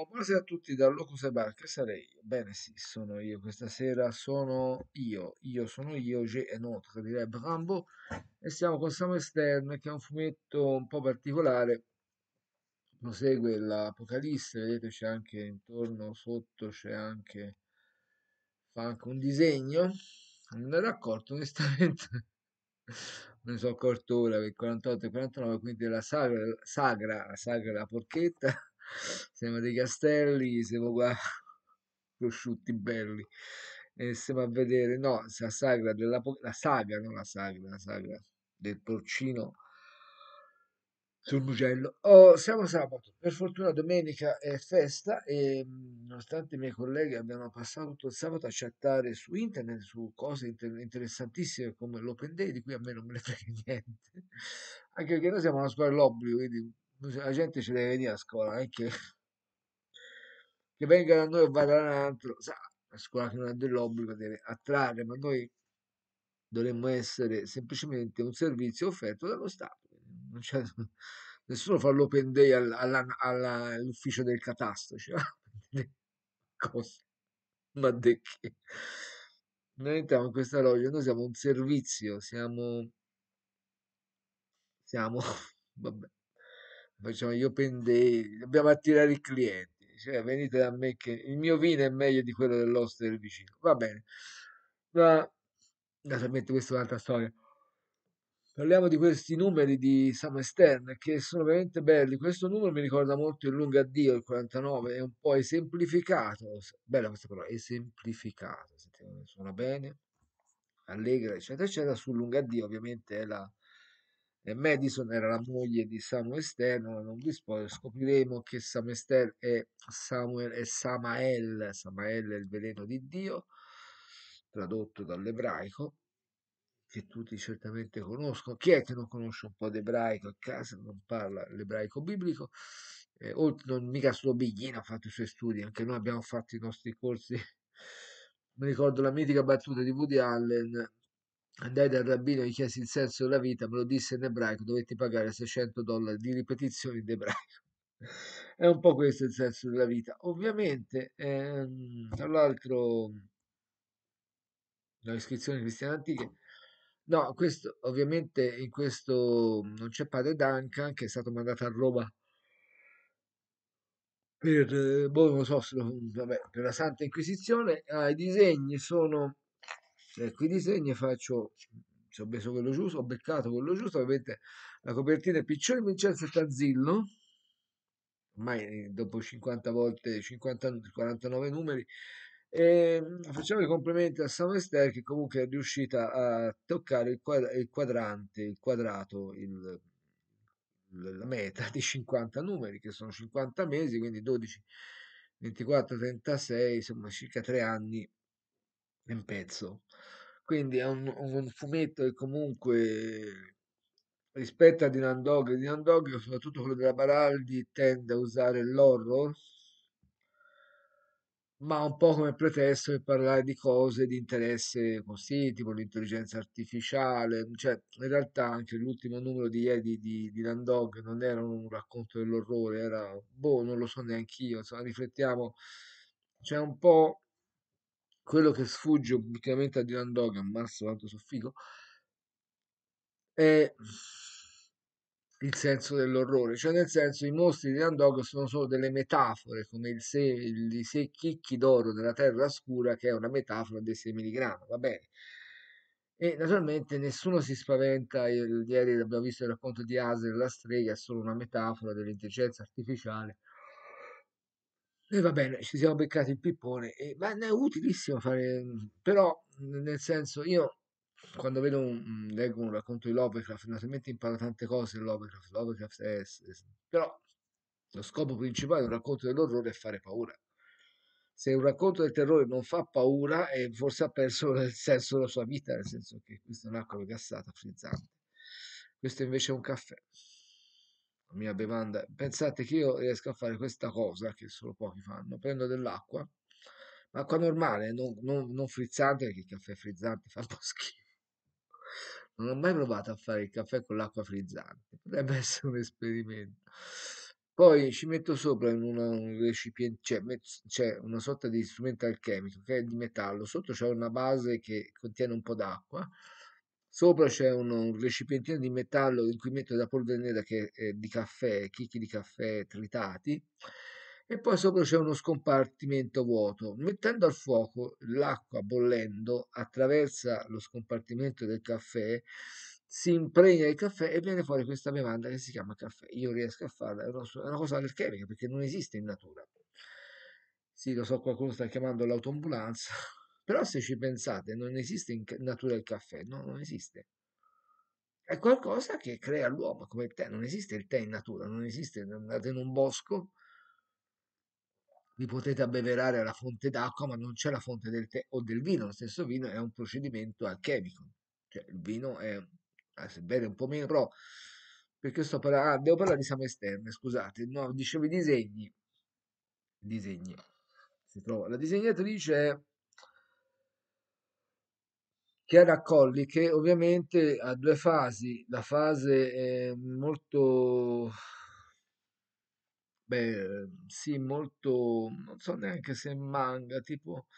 Oh, buonasera a tutti da Locus e Bar, che sarei io? Bene, sì, sono io. Questa sera sono io, io sono io, J e Notre, direbbe Rambo, e siamo con Samuel Stern, che è un fumetto un po' particolare. Prosegue l'Apocalisse, vedete c'è anche intorno, sotto c'è anche, fa anche un disegno. Non ero accorto, onestamente, Non ne sono accorto ora, per 48 e 49, quindi la sagra, sagra, la sagra, la porchetta siamo dei castelli, siamo qua prosciutti belli. E stiamo a vedere, no, la sagra della la saga, non la sagra, la sagra del porcino sul Mugello. Oh, siamo sabato, per fortuna domenica è festa e mm, nonostante i miei colleghi abbiano passato tutto il sabato a chattare su internet su cose inter interessantissime come l'open day di cui a me non me ne frega niente, anche perché noi siamo una scuola dell'obbligo, quindi la gente ci deve venire a scuola, non che, che venga da noi o vada da un altro, sa, la scuola che non ha dell'obbligo deve attrarre, ma noi dovremmo essere semplicemente un servizio offerto dallo Stato. nessuno fa l'open day all'ufficio del catastro, cioè, cosa? Ma de che? Noi entriamo in questa logica, noi siamo un servizio, siamo... siamo... vabbè. Facciamo gli open day, dobbiamo attirare i clienti. Cioè, venite da me che il mio vino è meglio di quello dell'oste del vicino. Va bene. Ma, naturalmente questa è un'altra storia. Parliamo di questi numeri di Sam Stern che sono veramente belli. Questo numero mi ricorda molto il lungo addio, il 49, è un po' esemplificato. Bella questa parola, esemplificato. Sentiamo, suona bene, allegra, eccetera, eccetera. Sul lungo addio ovviamente è la e Madison era la moglie di Samuel Stern, ora non vi spoiler, scopriremo che Samuel Stern è, Samuel, e Samael, Samael è il veleno di Dio, tradotto dall'ebraico, che tutti certamente conoscono. Chi è che non conosce un po' d'ebraico a casa, non parla l'ebraico biblico? Eh, oltre, non mica solo Biglino ha fatto i suoi studi, anche noi abbiamo fatto i nostri corsi. Mi ricordo la mitica battuta di Woody Allen, Andai dal rabbino e gli chiesi il senso della vita, me lo disse in ebraico, dovetti pagare 600 dollari di ripetizione in ebraico. È un po' questo il senso della vita. Ovviamente, ehm, tra l'altro, dalle iscrizioni cristiane antiche, no, questo, ovviamente in questo non c'è padre Duncan che è stato mandato a Roma per, eh, boh, non so, se lo, vabbè, per la Santa Inquisizione, ah, i disegni sono eh, qui disegno e faccio se ho preso quello giusto, ho beccato quello giusto, ovviamente la copertina è Piccioni, Vincenzo e Tazzillo, ormai eh, dopo 50 volte, 50, 49 numeri, e mm, facciamo i complimenti a Samuel Ster che comunque è riuscita a toccare il, quadra, il quadrante, il quadrato, il, la meta di 50 numeri, che sono 50 mesi, quindi 12, 24, 36, insomma circa 3 anni nel pezzo. Quindi è un, un fumetto che comunque rispetto a Dylan Dog, Dylan Dog, soprattutto quello della Baraldi, tende a usare l'horror, ma un po' come pretesto per parlare di cose di interesse così, tipo l'intelligenza artificiale, cioè in realtà anche l'ultimo numero di ieri di, di, di Landog non era un racconto dell'orrore, era, boh, non lo so neanche io, insomma riflettiamo, c'è cioè un po' quello che sfugge ultimamente a Dylan Dogan, mazzo quanto soffico, è il senso dell'orrore, cioè nel senso i mostri di Landog sono solo delle metafore come il se, i sei chicchi d'oro della terra scura che è una metafora dei 6 mg, va bene. E naturalmente nessuno si spaventa, ieri abbiamo visto il racconto di Aser la strega, è solo una metafora dell'intelligenza artificiale e va bene, ci siamo beccati il pippone, e, ma è utilissimo fare, però nel senso io quando vedo un, leggo un racconto di Lovecraft, naturalmente imparo tante cose di Lovecraft, Lovecraft è, è, però lo scopo principale di un racconto dell'orrore è fare paura. Se un racconto del terrore non fa paura, eh, forse ha perso il senso della sua vita, nel senso che questo è un'acqua gassata, frizzante. Questo invece è un caffè la mia bevanda. Pensate che io riesco a fare questa cosa che solo pochi fanno. Prendo dell'acqua, acqua normale, non, non, non frizzante, perché il caffè frizzante fa un po' schifo. Non ho mai provato a fare il caffè con l'acqua frizzante, potrebbe essere un esperimento. Poi ci metto sopra in un recipiente, cioè, c'è cioè, una sorta di strumento alchemico che è di metallo, sotto c'è una base che contiene un po' d'acqua Sopra c'è un, un recipientino di metallo in cui metto la polvere nera che è di caffè, chicchi di caffè tritati e poi sopra c'è uno scompartimento vuoto. Mettendo al fuoco l'acqua bollendo attraversa lo scompartimento del caffè, si impregna il caffè e viene fuori questa bevanda che si chiama caffè. Io riesco a farla, è una cosa alchemica perché non esiste in natura. Sì, lo so, qualcuno sta chiamando l'autoambulanza. Però se ci pensate, non esiste in natura il caffè, no, non esiste. È qualcosa che crea l'uomo, come il tè. Non esiste il tè in natura, non esiste. Andate in un bosco, vi potete abbeverare alla fonte d'acqua, ma non c'è la fonte del tè o del vino. Lo stesso vino è un procedimento alchemico. Cioè, il vino è, eh, se sebbene un po' meno, però, perché sto parlando, ah, devo parlare di Samo Esterne, scusate, no, dicevo i disegni. Disegni. Si trova. La disegnatrice è Chiara Colli che ovviamente ha due fasi, la fase molto beh, sì, molto, non so neanche se manga, tipo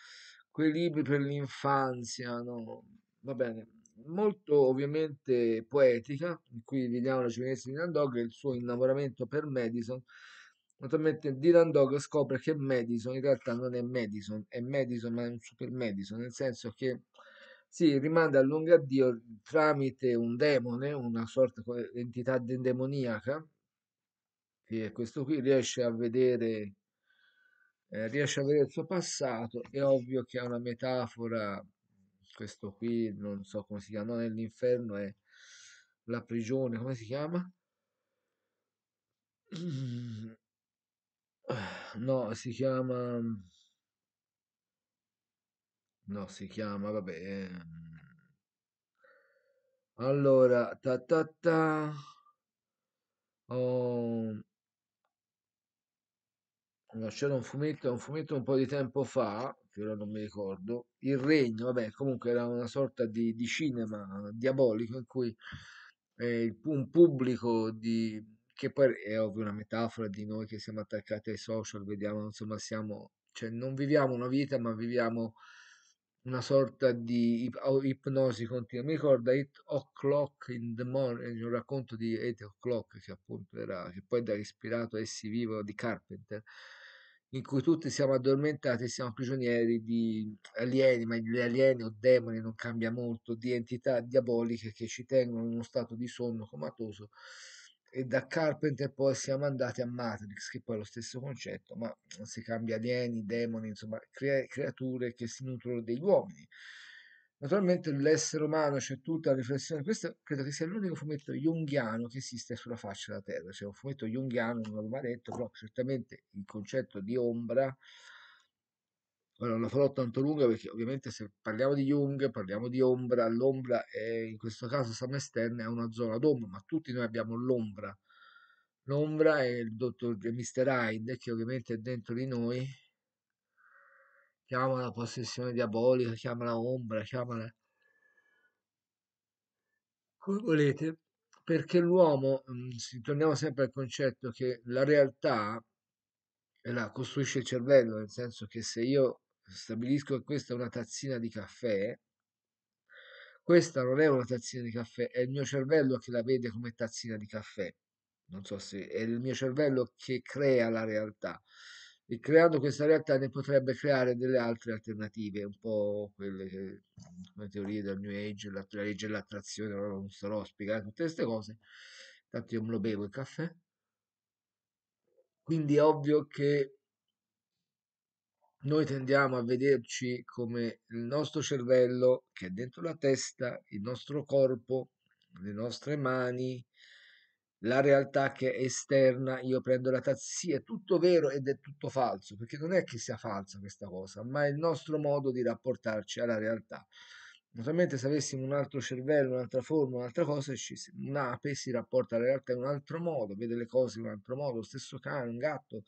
quei libri per l'infanzia, no? Va bene, molto ovviamente poetica, in cui vediamo la giovinezza di Landog e il suo innamoramento per Madison. Naturalmente Dylan Dog scopre che Madison in realtà non è Madison, è Madison ma è un super Madison, nel senso che si rimanda a lungo addio tramite un demone, una sorta di entità endemoniaca, che questo qui riesce a vedere eh, riesce a vedere il suo passato, è ovvio che è una metafora, questo qui non so come si chiama, non è l'inferno, è la prigione, come si chiama? No, si chiama no, si chiama, vabbè. Ehm, allora, ta ta ta. Oh, c'era un fumetto, un fumetto un po' di tempo fa, che ora non mi ricordo, Il Regno, vabbè, comunque era una sorta di, di cinema diabolico in cui eh, un pubblico di, che poi è ovvio una metafora di noi che siamo attaccati ai social, vediamo, insomma, siamo, cioè non viviamo una vita, ma viviamo una sorta di ip- ipnosi continua. Mi ricorda Eight O'Clock in the Morning, un racconto di Eight O'Clock che appunto era, che poi era ispirato a Essi Vivo di Carpenter, in cui tutti siamo addormentati e siamo prigionieri di alieni, ma gli alieni o demoni non cambia molto, di entità diaboliche che ci tengono in uno stato di sonno comatoso e da Carpenter poi siamo andati a Matrix, che poi è lo stesso concetto, ma si cambia alieni, demoni, insomma, crea- creature che si nutrono degli uomini. Naturalmente l'essere umano c'è cioè tutta la riflessione, questo credo che sia l'unico fumetto junghiano che esiste sulla faccia della Terra, cioè un fumetto junghiano non l'ho mai detto, però certamente il concetto di ombra Ora, non la farò tanto lunga perché ovviamente se parliamo di Jung, parliamo di ombra, l'ombra è, eh, in questo caso Sam Samestern è una zona d'ombra, ma tutti noi abbiamo l'ombra. L'ombra è il dottor Mr. Hyde che ovviamente è dentro di noi, chiama la possessione diabolica, chiama la ombra, chiama la... come volete, perché l'uomo, mm, torniamo sempre al concetto che la realtà eh, la costruisce il cervello, nel senso che se io stabilisco che questa è una tazzina di caffè, questa non è una tazzina di caffè, è il mio cervello che la vede come tazzina di caffè. Non so se è il mio cervello che crea la realtà e creando questa realtà ne potrebbe creare delle altre alternative, un po' quelle che le teorie del New Age, la, la legge dell'attrazione, non starò a spiegare tutte queste cose, tanto io me lo bevo il caffè. Quindi è ovvio che noi tendiamo a vederci come il nostro cervello che è dentro la testa, il nostro corpo, le nostre mani, la realtà che è esterna, io prendo la tazzia, è tutto vero ed è tutto falso, perché non è che sia falsa questa cosa, ma è il nostro modo di rapportarci alla realtà. Naturalmente se avessimo un altro cervello, un'altra forma, un'altra cosa, un'ape si rapporta alla realtà in un altro modo, vede le cose in un altro modo, lo stesso cane, un gatto,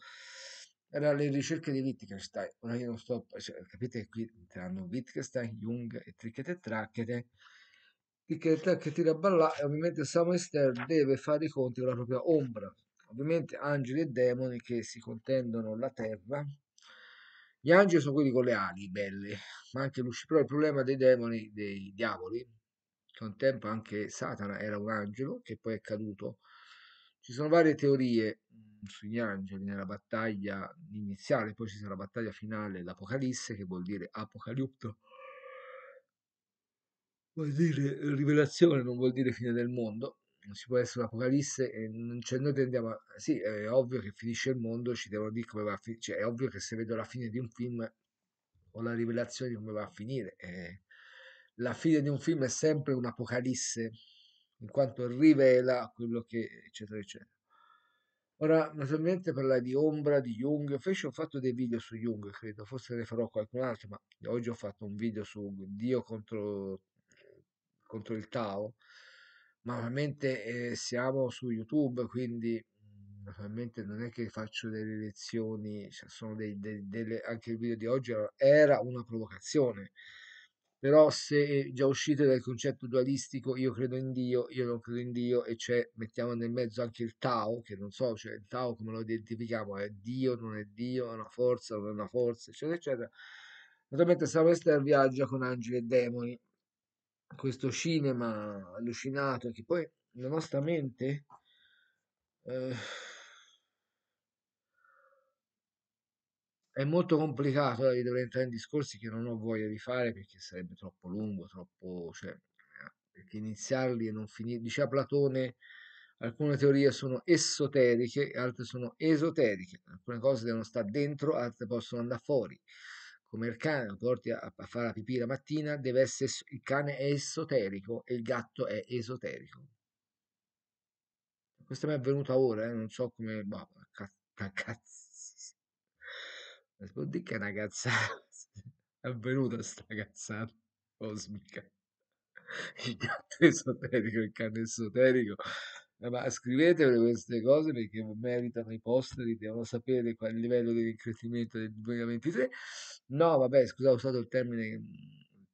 era le ricerche di Wittgenstein. Ora io non sto, cioè, capite che qui hanno Wittgenstein, Jung e Trichet e Trachete. Tracchete. e Trachete tira a ballare e ovviamente Samuel deve fare i conti con la propria ombra. Ovviamente angeli e demoni che si contendono la terra. Gli angeli sono quelli con le ali belle, ma anche luci. Però Il problema dei demoni, dei diavoli, che un tempo anche Satana era un angelo, che poi è caduto. Ci sono varie teorie su angeli nella battaglia iniziale, poi ci sarà la battaglia finale, l'Apocalisse, che vuol dire Apocalipto, vuol dire rivelazione, non vuol dire fine del mondo. Non si può essere l'Apocalisse e non, c'è, noi tendiamo a, sì, è ovvio che finisce il mondo, ci devono dire come va a finire, cioè è ovvio che se vedo la fine di un film ho la rivelazione di come va a finire. Eh, la fine di un film è sempre un'apocalisse, in quanto rivela quello che, eccetera, eccetera. Ora, naturalmente parlare di ombra, di Jung, fece ho fatto dei video su Jung, credo, forse ne farò qualcun altro, ma oggi ho fatto un video su Dio contro, contro il Tao, ma ovviamente eh, siamo su YouTube, quindi mm, naturalmente non è che faccio delle lezioni, cioè sono dei, dei, delle, anche il video di oggi era una provocazione, però se già uscite dal concetto dualistico io credo in Dio, io non credo in Dio e c'è, cioè mettiamo nel mezzo anche il Tao, che non so, cioè il Tao come lo identifichiamo, è Dio, non è Dio, è una forza, non è una forza, eccetera, eccetera. Naturalmente Sylvester viaggia con angeli e demoni, questo cinema allucinato che poi la nostra mente... Eh, è molto complicato, ora eh, dovrei entrare in discorsi che non ho voglia di fare perché sarebbe troppo lungo, troppo, cioè, eh, perché iniziarli e non finire. dice a Platone, alcune teorie sono esoteriche altre sono esoteriche, alcune cose devono stare dentro, altre possono andare fuori. Come il cane, lo porti a, a fare la pipì la mattina, deve essere, il cane è esoterico e il gatto è esoterico. Questo mi è avvenuto ora, eh, non so come... Boh, cazzo. Vuol dire che è una cazzata. È avvenuta sta cazzata cosmica. Il gatto esoterico, il cane esoterico. Eh, ma scrivete queste cose perché meritano i posteri, devono sapere qual è il livello di rincretimento del 2023. No, vabbè, scusa, ho usato il termine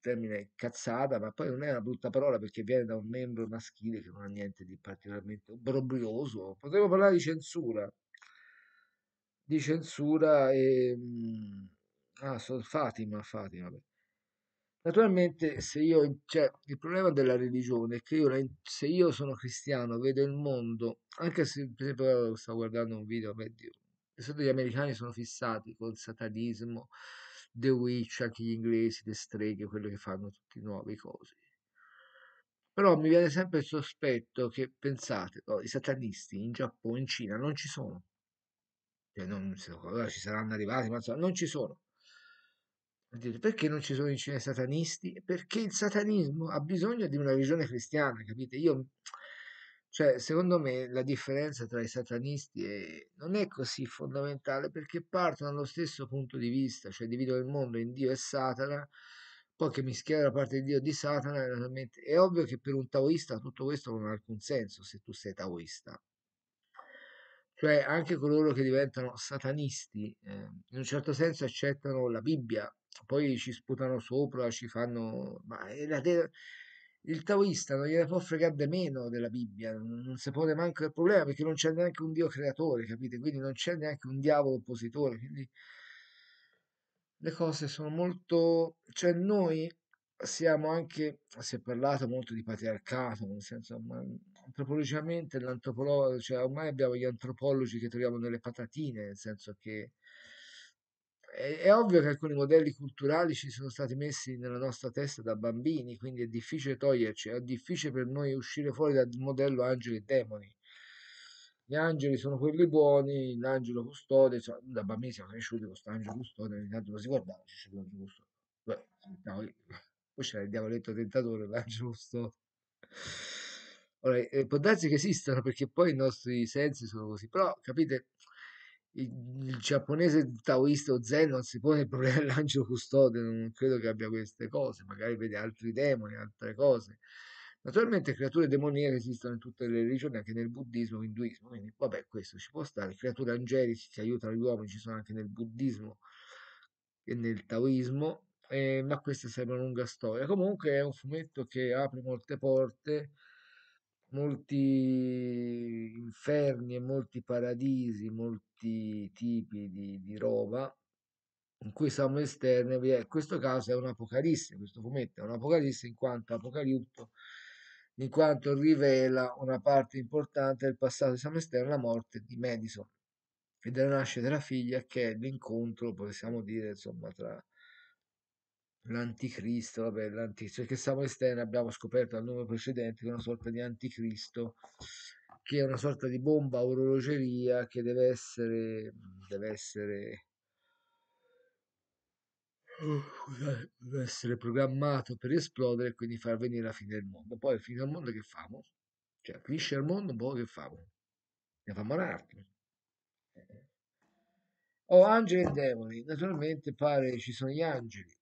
termine cazzata, ma poi non è una brutta parola perché viene da un membro maschile che non ha niente di particolarmente obbrobrioso. Potremmo parlare di censura, di censura e... Mhmm, ah, sono Fatima, Fatima. Beh. Naturalmente, se io, cioè, il problema della religione è che io, se io sono cristiano, vedo il mondo, anche se per esempio stavo guardando un video, beh, Dio, gli americani sono fissati col satanismo, The Witch, anche gli inglesi, le streghe, quello che fanno tutti i nuovi cose. Però mi viene sempre il sospetto che, pensate, no, oh, i satanisti in Giappone, in Cina non ci sono cioè non, allora ci saranno arrivati, ma insomma, non ci sono. Perché non ci sono i cine satanisti? Perché il satanismo ha bisogno di una religione cristiana, capite? Io, cioè, secondo me la differenza tra i satanisti è, non è così fondamentale perché partono dallo stesso punto di vista, cioè dividono il mondo in Dio e Satana, poi che mischiare la parte di Dio e di Satana è ovvio che per un taoista tutto questo non ha alcun senso se tu sei taoista, cioè anche coloro che diventano satanisti, eh, in un certo senso accettano la Bibbia, poi ci sputano sopra, ci fanno... Ma te... il taoista non gliene può fregare di meno della Bibbia, non si pone neanche il problema perché non c'è neanche un Dio creatore, capite? Quindi non c'è neanche un diavolo oppositore, quindi le cose sono molto... cioè noi siamo anche, si è parlato molto di patriarcato, nel senso, ma antropologicamente l'antropologo, cioè ormai abbiamo gli antropologi che troviamo nelle patatine, nel senso che è, è, ovvio che alcuni modelli culturali ci sono stati messi nella nostra testa da bambini, quindi è difficile toglierci, è difficile per noi uscire fuori dal modello angeli e demoni. Gli angeli sono quelli buoni, l'angelo custode, cioè, da bambini siamo cresciuti con questo angelo custode, ogni tanto lo si guardava, c'è l'angelo custode. Beh, poi c'era il diavoletto tentatore, l'angelo custode. Ora, eh, può darsi che esistano perché poi i nostri sensi sono così, però capite, il, il giapponese taoista o zen non si pone il problema dell'angelo custode, non credo che abbia queste cose, magari vede altri demoni, altre cose. Naturalmente creature demoniache esistono in tutte le religioni, anche nel buddismo, l'induismo, quindi vabbè questo ci può stare, creature angeliche che aiutano gli uomini ci sono anche nel buddismo e nel taoismo, eh, ma questa sembra una lunga storia. Comunque è un fumetto che apre molte porte, molti inferni e molti paradisi, molti tipi di, di roba in cui siamo esterni, in questo caso è un'apocalisse, questo fumetto è un'apocalisse in quanto apocalipto, in quanto rivela una parte importante del passato di Sam Stern, la morte di Madison e della nascita della figlia che è l'incontro, possiamo dire, insomma, tra l'anticristo, vabbè, l'anticristo, perché Samuel Stern abbiamo scoperto al numero precedente che è una sorta di anticristo, che è una sorta di bomba orologeria che deve essere, deve essere, deve essere programmato per esplodere e quindi far venire la fine del mondo. Poi la fine del mondo che famo? Cioè, finisce il mondo, boh, che famo? Ne famo un eh. altro. Oh, angeli e demoni. Naturalmente pare ci sono gli angeli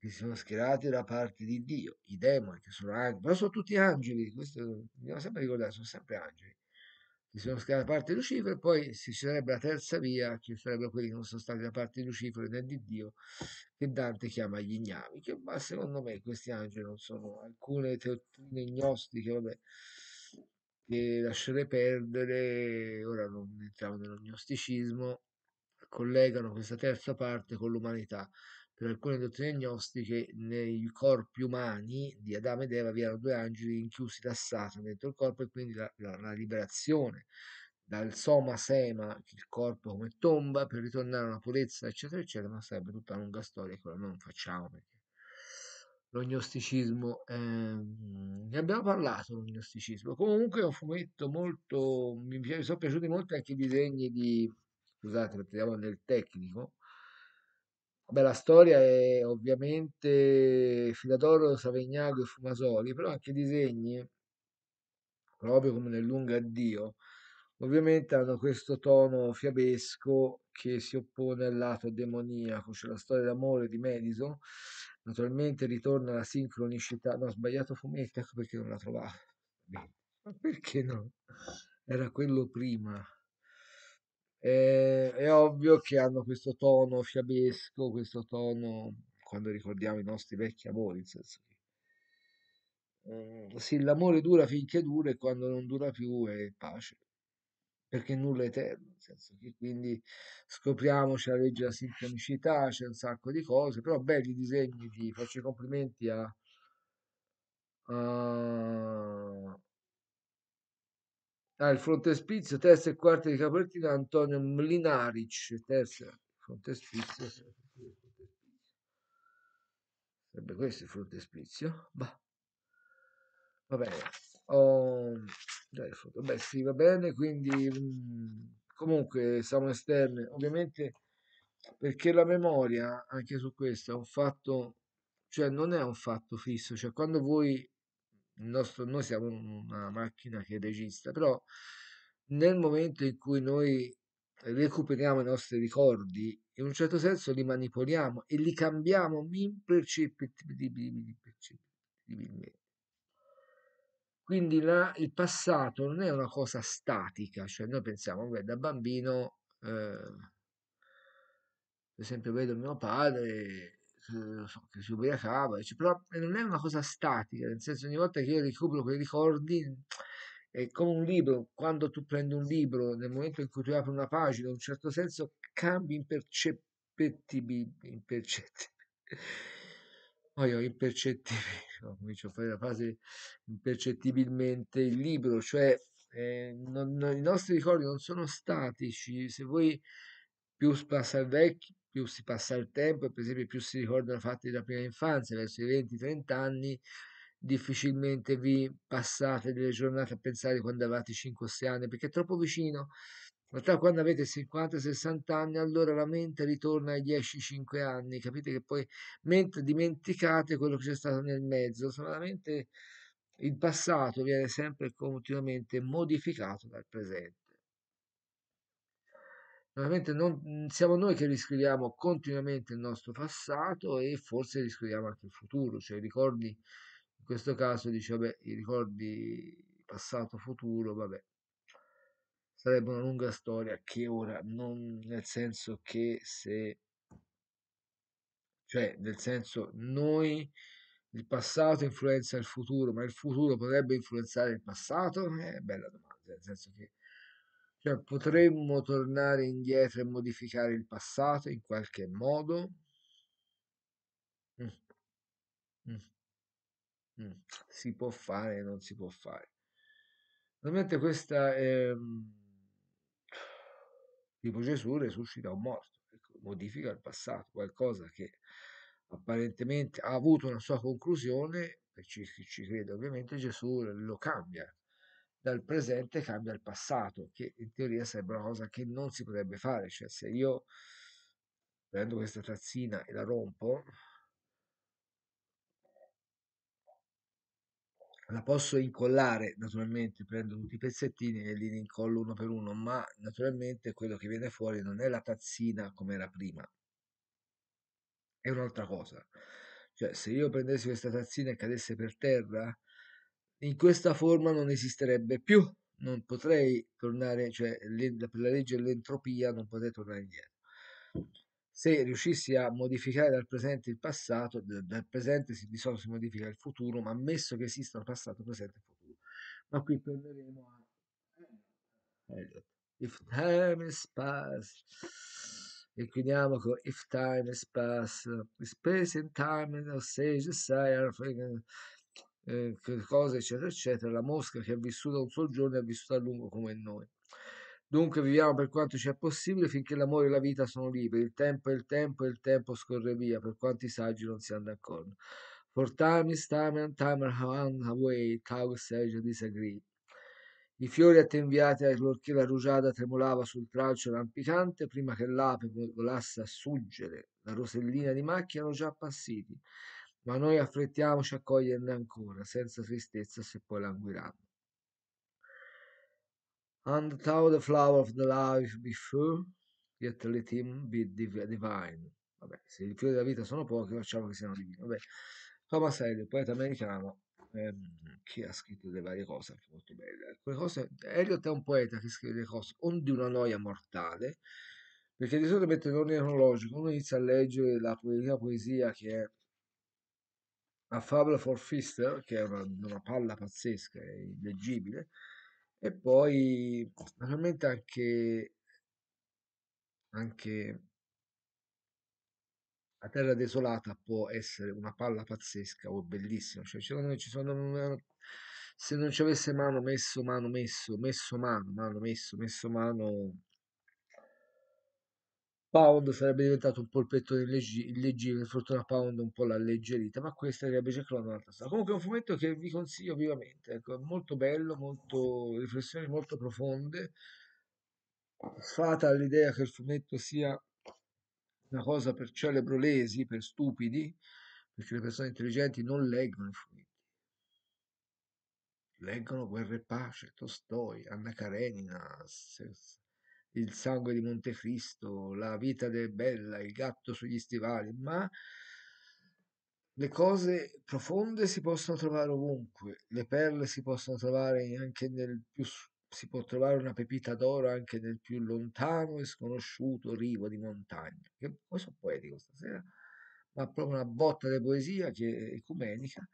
che si sono schierati da parte di Dio, i demoni che sono angeli, non sono tutti angeli, questo dobbiamo sempre ricordare, sono sempre angeli, che sono schierati da parte di Lucifero, e poi ci sarebbe la terza via, che sarebbero quelli che non sono stati da parte di Lucifero né di Dio, che Dante chiama gli ignami, che ma secondo me questi angeli non sono alcune teotrine gnostiche, vabbè, che lascerei perdere, ora non entriamo nello collegano questa terza parte con l'umanità per alcune dottrine agnostiche nei corpi umani di Adamo ed Eva vi erano due angeli rinchiusi da Satana dentro il corpo e quindi la, la, la liberazione dal soma sema, il corpo come tomba, per ritornare alla purezza, eccetera, eccetera, ma sarebbe tutta una lunga storia che non facciamo perché l'ognosticismo gnosticismo. Ehm, ne abbiamo parlato l'ognosticismo Comunque è un fumetto molto. Mi, sono piaciuti molto anche i disegni di. Scusate, entriamo nel tecnico. Beh, la storia è ovviamente Filadoro, Savegnago e Fumasoli, però anche i disegni, proprio come nel lungo addio, ovviamente hanno questo tono fiabesco che si oppone al lato demoniaco, C'è la storia d'amore di Madison. Naturalmente ritorna la sincronicità. No, ho sbagliato fumetto, ecco perché non la trovavo. Ma perché no? Era quello prima. Eh, è ovvio che hanno questo tono fiabesco, questo tono quando ricordiamo i nostri vecchi amori, eh, sì, l'amore dura finché dura e quando non dura più è pace, perché nulla è eterno, quindi scopriamo c'è la legge della sintonicità, c'è un sacco di cose, però belli disegni di faccio i complimenti a, a Ah, il frontespizio, terza e quarta di Capertina, Antonio Mlinaric, terza frontespizio. Sarebbe questo il frontespizio. Va bene. Oh, dai, beh, sì, va bene, quindi mm, comunque siamo esterne. Ovviamente perché la memoria, anche su questo, è un fatto, cioè non è un fatto fisso, cioè quando voi nostro, noi siamo una macchina che registra, però nel momento in cui noi recuperiamo i nostri ricordi, in un certo senso li manipoliamo e li cambiamo impercettibilmente. Quindi la, il passato non è una cosa statica, cioè noi pensiamo, beh, da bambino, eh, per esempio, vedo mio padre so, che si ubriacava, dice, però eh, non è una cosa statica, nel senso ogni volta che io recupero quei ricordi è come un libro, quando tu prendi un libro, nel momento in cui tu apri una pagina, in un certo senso cambi impercettibili, impercettibili. Oh, io impercettibile, comincio a fare la frase impercettibilmente il libro, cioè eh, non, non, i nostri ricordi non sono statici, se voi più passa il vecchio, più si passa il tempo e per esempio più si ricordano fatti della prima infanzia, verso i 20-30 anni, difficilmente vi passate delle giornate a pensare quando avevate 5 6 anni, perché è troppo vicino. In realtà quando avete 50-60 anni, allora la mente ritorna ai 10-5 anni, capite che poi mentre dimenticate quello che c'è stato nel mezzo, solamente il passato viene sempre continuamente modificato dal presente veramente non, mhmm, siamo noi che riscriviamo continuamente il nostro passato e forse riscriviamo anche il futuro, cioè i ricordi, in questo caso dice, vabbè, i ricordi passato, futuro, vabbè, sarebbe una lunga storia che ora non, nel senso che se, cioè nel senso noi, il passato influenza il futuro, ma il futuro potrebbe influenzare il passato? È eh, bella domanda, nel senso che cioè, potremmo tornare indietro e modificare il passato in qualche modo? Mm. Mm. Mm. Si può fare, non si può fare. Ovviamente questa... Eh, tipo Gesù resuscita un morto, ecco, modifica il passato, qualcosa che apparentemente ha avuto una sua conclusione, e chi ci crede ovviamente Gesù lo cambia, dal presente cambia il passato, che in teoria sarebbe una cosa che non si potrebbe fare, cioè se io prendo questa tazzina e la rompo, la posso incollare, naturalmente prendo tutti i pezzettini e li incollo uno per uno, ma naturalmente quello che viene fuori non è la tazzina come era prima, è un'altra cosa. Cioè se io prendessi questa tazzina e cadesse per terra, in questa forma non esisterebbe più, non potrei tornare, cioè per la legge dell'entropia non potrei tornare indietro. Se riuscissi a modificare dal presente il passato, dal presente si, di solito si modifica il futuro, ma ammesso che esistano passato, presente e futuro. Ma qui torneremo a... Eh, if time is past, e chiudiamo con If time is past, space and time and the sage desire, eh, cose, eccetera, eccetera. La mosca che ha vissuto un solo giorno e ha vissuto a lungo come noi. Dunque viviamo per quanto ci è possibile finché l'amore e la vita sono liberi, il tempo è il tempo e il tempo scorre via, per quanti saggi non siano d'accordo. For time is time and time and away, cow sage disagree. I fiori attenviati allorché la rugiada tremolava sul tralcio rampicante, prima che l'ape volasse a suggere la rosellina di macchia, erano già appassiti ma noi affrettiamoci a coglierne ancora, senza tristezza se poi languiranno. And thou the flower of the life before, yet let him be divine. Vabbè, se i fiori della vita sono pochi, facciamo che siano divini. Vabbè. Thomas Eliot, poeta americano, ehm, che ha scritto delle varie cose anche molto belle. Alcune cose, Eliot è un poeta che scrive delle cose, on di una noia mortale, perché di solito mette l'ordine cronologico, uno inizia a leggere la, po la poesia che è a Fable for Fister, che è una, una palla pazzesca e illeggibile, e poi veramente anche, anche a Terra Desolata può essere una palla pazzesca o bellissima. Cioè, secondo me ci sono una, se non ci avesse mano, messo mano, messo, messo mano, mano, messo, messo mano, Pound sarebbe diventato un polpetto illeggibile, fortuna Pound un po' l'ha alleggerita, ma questa sarebbe Jack London un'altra storia. Comunque è un fumetto che vi consiglio vivamente, ecco, è molto bello, molto, riflessioni molto profonde, fata l'idea che il fumetto sia una cosa per celebrolesi, per stupidi, perché le persone intelligenti non leggono i fumetti. Leggono Guerra e Pace, Tolstoi, Anna Karenina, se, il sangue di Montecristo, la vita del Bella, il gatto sugli stivali, ma le cose profonde si possono trovare ovunque, le perle si possono trovare anche nel più si può trovare una pepita d'oro anche nel più lontano e sconosciuto rivo di montagna. Che poi sono poetico stasera, ma proprio una botta di poesia che è ecumenica.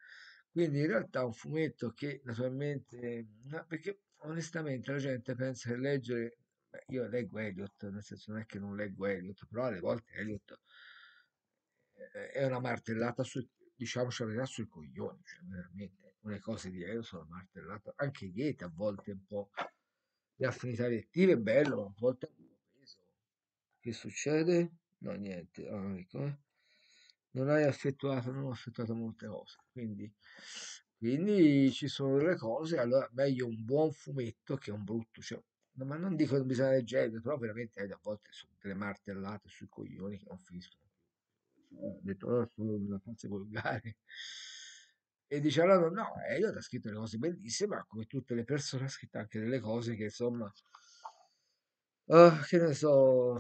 Quindi in realtà è un fumetto che naturalmente, perché onestamente la gente pensa che leggere io leggo Elliot, nel senso non è che non leggo Elliot, però alle volte Elliot eh, è una martellata sui, diciamo, sui coglioni, cioè veramente, alcune cose di Elliot sono martellate, anche liete a volte un po', le affinità elettive è bello, ma a volte Che succede? No, niente, ah, eh. non hai affettuato, non ho affettuato molte cose, quindi quindi ci sono delle cose allora meglio un buon fumetto che un brutto cioè ma non dico che bisogna leggere, però veramente eh, a volte sono delle martellate sui coglioni che non finiscono più. Ho detto, oh, sono una forza volgare. E dice allora no, eh, io ho scritto delle cose bellissime, ma come tutte le persone ha scritto anche delle cose che insomma, uh, che ne so,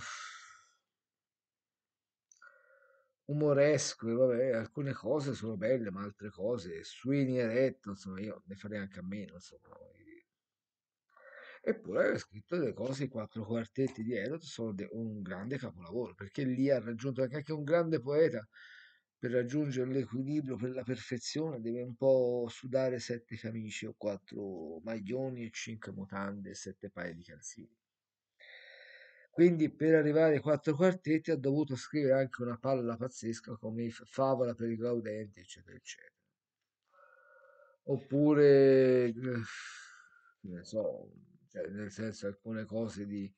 umoresque, vabbè, alcune cose sono belle, ma altre cose, suini eretto, insomma, io ne farei anche a meno, insomma, Eppure aveva scritto delle cose, i quattro quartetti di Erod sono de- un grande capolavoro, perché lì ha raggiunto anche, anche un grande poeta per raggiungere l'equilibrio, per la perfezione, deve un po' sudare sette camicie o quattro maglioni e cinque mutande e sette paia di calzini. Quindi per arrivare ai quattro quartetti ha dovuto scrivere anche una palla pazzesca come Favola per i Gaudenti, eccetera, eccetera. Oppure, eh, che ne so, cioè, nel senso alcune cose di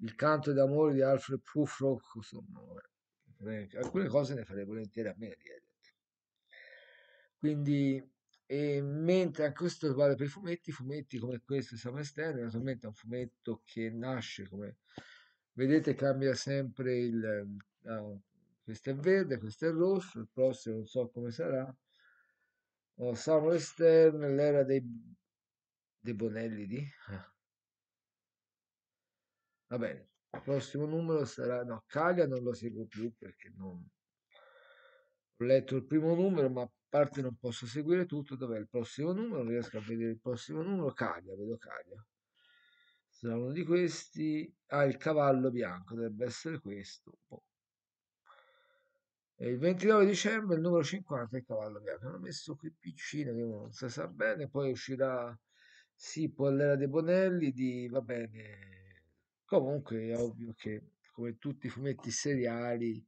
il canto d'amore di Alfred Prufrock, insomma, alcune cose ne farei volentieri a me, quindi e mentre a questo vale per i fumetti, fumetti come questo di Summerstand, naturalmente è un fumetto che nasce come vedete cambia sempre il ah, questo è verde, questo è rosso, il prossimo non so come sarà. Oh, Samuel Stern, l'era dei De Bonelli di... Eh. Va bene, il prossimo numero sarà... No, Caglia non lo seguo più perché non... Ho letto il primo numero, ma a parte non posso seguire tutto. Dov'è il prossimo numero? Non riesco a vedere il prossimo numero. Caglia, vedo Caglia. Sarà uno di questi. Ah, il cavallo bianco, dovrebbe essere questo. Boh. E il 29 dicembre il numero 50 è il cavallo bianco. L'ho messo qui piccino che non si sa bene, poi uscirà sì, Pollera De Bonelli di va bene. Comunque è ovvio che come tutti i fumetti seriali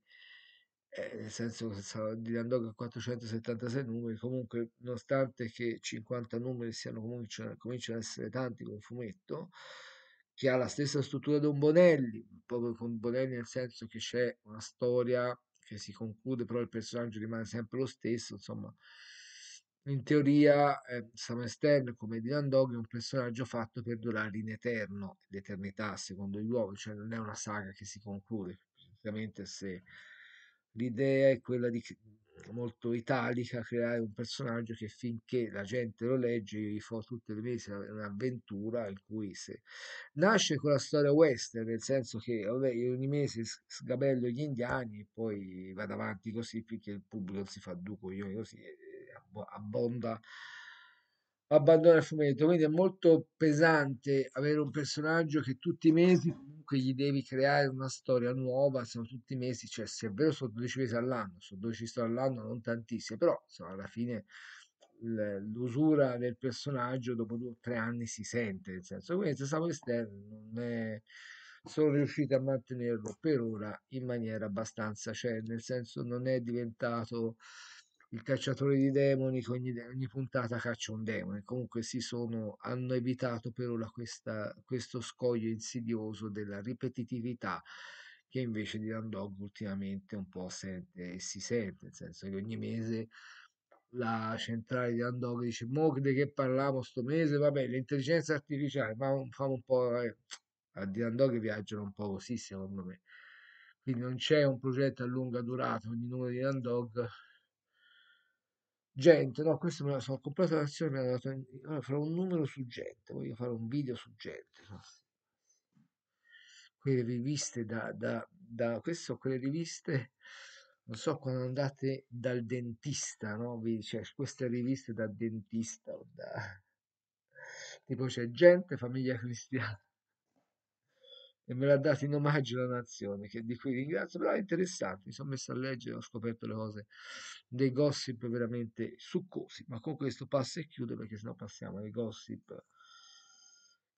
eh, nel senso che di Landog 476 numeri, comunque nonostante che 50 numeri siano cominciano, cominciano ad essere tanti con un fumetto che ha la stessa struttura di un Bonelli, proprio con Bonelli nel senso che c'è una storia che si conclude, però il personaggio rimane sempre lo stesso, insomma, in teoria eh, Summer come Dylan Dog è un personaggio fatto per durare in eterno, l'eternità secondo gli uomini, cioè non è una saga che si conclude, praticamente se l'idea è quella di molto italica creare un personaggio che finché la gente lo legge gli fa tutte le mesi un'avventura in cui se nasce con la storia western nel senso che vabbè, ogni mese sgabello gli indiani e poi vado avanti così finché il pubblico si fa due coglioni così abbonda abbandona il fumetto quindi è molto pesante avere un personaggio che tutti i mesi comunque gli devi creare una storia nuova sono tutti i mesi cioè se è vero sono 12 mesi all'anno sono 12 storie all'anno non tantissime però insomma, alla fine l'usura del personaggio dopo due o tre anni si sente nel senso quindi se stavo esterno non è sono riusciti a mantenerlo per ora in maniera abbastanza, cioè nel senso non è diventato il cacciatore di demoni che ogni, ogni, puntata caccia un demone. Comunque si sono, hanno evitato per ora questa, questo scoglio insidioso della ripetitività che invece di Landog ultimamente un po' sente, si sente, nel senso che ogni mese la centrale di Landog dice mo di che parliamo sto mese, vabbè, l'intelligenza artificiale, ma famo un po'... Eh, a di Randog viaggiano un po' così secondo me. Quindi non c'è un progetto a lunga durata, ogni numero di Landog gente, no, questo me lo sono comprato l'azione, mi ha dato allora farò un numero su gente, voglio fare un video su gente, no? quelle riviste da, da, da questo, quelle riviste, non so, quando andate dal dentista, no? Vi dice cioè, queste riviste da dentista o da... tipo c'è gente, famiglia cristiana e me l'ha dato in omaggio la nazione, che di cui ringrazio, però è interessante, mi sono messo a leggere, ho scoperto le cose, dei gossip veramente succosi, ma con questo passo e chiudo perché sennò passiamo ai gossip.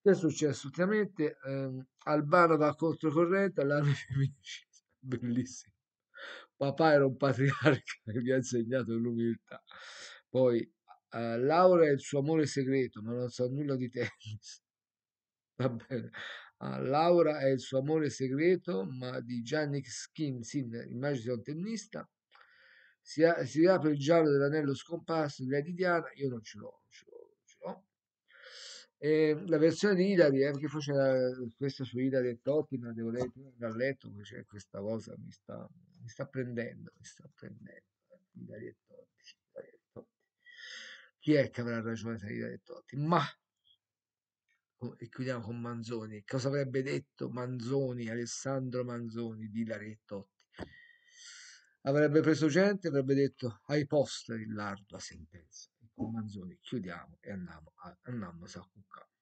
Che è successo ultimamente? Eh, Albano va controcorrente all'anno femminicida, bellissimo. Papà era un patriarca che mi ha insegnato l'umiltà. Poi eh, Laura è il suo amore segreto, ma non sa so nulla di tennis. Va bene. Ah, Laura è il suo amore segreto, ma di Gianni Skinsin, immagino sia un tennista. Si, ha, si apre il giallo dell'anello scomparso di Lady Diana. Io non ce l'ho, non ce l'ho, non ce l'ho. E ehm, la versione di Hilary, anche eh, forse questa su Hilary e Totti, ma devo leggere, l'ho letto, cioè questa cosa mi sta, mi sta prendendo, mi sta prendendo. Eh. Hilary e Totti, Hilary e Totti. Chi è che avrà ragione tra Hilary e Totti? Ma Oh, e chiudiamo con Manzoni. Cosa avrebbe detto Manzoni, Alessandro Manzoni di Larettotti? Avrebbe preso gente, avrebbe detto ai posteri l'ardua sentenza. Con Manzoni chiudiamo e andiamo a, andiamo a